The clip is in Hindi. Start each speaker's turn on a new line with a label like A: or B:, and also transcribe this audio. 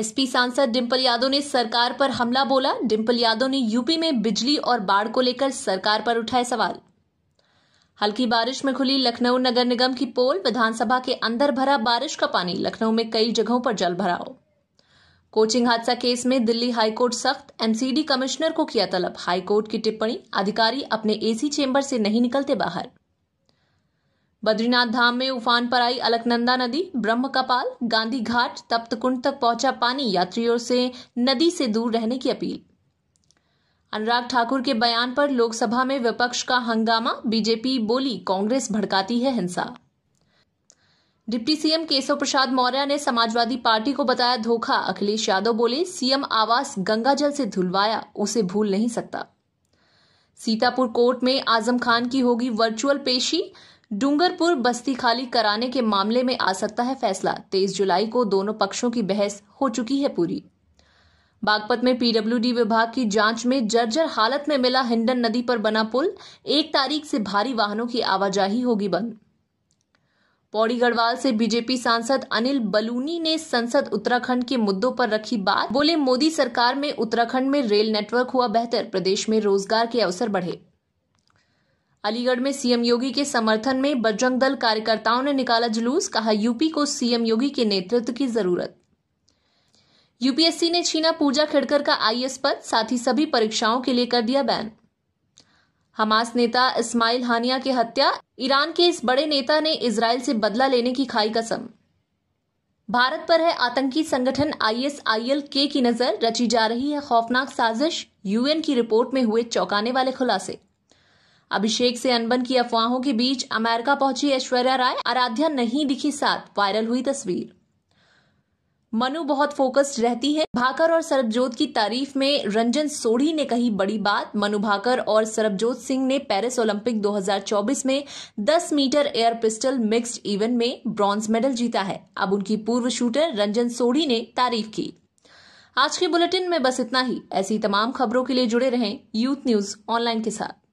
A: एसपी सांसद डिंपल यादव ने सरकार पर हमला बोला डिंपल यादव ने यूपी में बिजली और बाढ़ को लेकर सरकार पर उठाए सवाल हल्की बारिश में खुली लखनऊ नगर निगम की पोल विधानसभा के अंदर भरा बारिश का पानी लखनऊ में कई जगहों पर जल भराव कोचिंग हादसा केस में दिल्ली हाईकोर्ट सख्त एमसीडी कमिश्नर को किया तलब हाईकोर्ट की टिप्पणी अधिकारी अपने एसी चेंबर से नहीं निकलते बाहर बद्रीनाथ धाम में उफान पर आई अलकनंदा नदी ब्रह्म कपाल गांधी घाट तप्त कुंड तक पहुंचा पानी यात्रियों से नदी से दूर रहने की अपील अनुराग ठाकुर के बयान पर लोकसभा में विपक्ष का हंगामा बीजेपी बोली कांग्रेस भड़काती है हिंसा डिप्टी सीएम केशव प्रसाद मौर्य ने समाजवादी पार्टी को बताया धोखा अखिलेश यादव बोले सीएम आवास गंगाजल से धुलवाया उसे भूल नहीं सकता सीतापुर कोर्ट में आजम खान की होगी वर्चुअल पेशी डूंगरपुर बस्ती खाली कराने के मामले में आ सकता है फैसला तेईस जुलाई को दोनों पक्षों की बहस हो चुकी है पूरी बागपत में पीडब्ल्यूडी विभाग की जांच में जर्जर हालत में मिला हिंडन नदी पर बना पुल एक तारीख से भारी वाहनों की आवाजाही होगी बंद पौड़ी गढ़वाल से बीजेपी सांसद अनिल बलूनी ने संसद उत्तराखंड के मुद्दों पर रखी बात बोले मोदी सरकार में उत्तराखंड में रेल नेटवर्क हुआ बेहतर प्रदेश में रोजगार के अवसर बढ़े अलीगढ़ में सीएम योगी के समर्थन में बजरंग दल कार्यकर्ताओं ने निकाला जुलूस कहा यूपी को सीएम योगी के नेतृत्व की जरूरत यूपीएससी ने छीना पूजा खेड़कर का आईएस पद साथ ही सभी परीक्षाओं के लिए कर दिया बैन हमास नेता इस्माइल हानिया की हत्या ईरान के इस बड़े नेता ने इसराइल से बदला लेने की खाई कसम भारत पर है आतंकी संगठन आईएसआईएल के की नजर रची जा रही है खौफनाक साजिश यूएन की रिपोर्ट में हुए चौंकाने वाले खुलासे अभिषेक से अनबन की अफवाहों के बीच अमेरिका पहुंची ऐश्वर्या राय आराध्या नहीं दिखी साथ वायरल हुई तस्वीर मनु बहुत फोकस्ड रहती है भाकर और सरबजोत की तारीफ में रंजन सोढ़ी ने कही बड़ी बात मनु भाकर और सरबजोत सिंह ने पेरिस ओलंपिक 2024 में 10 metre air pistol mixed event में ब्रॉन्ज मेडल जीता है अब उनकी पूर्व शूटर रंजन सोढ़ी ने तारीफ की आज के बुलेटिन में बस इतना ही ऐसी तमाम खबरों के लिए जुड़े रहें यूथ न्यूज ऑनलाइन के साथ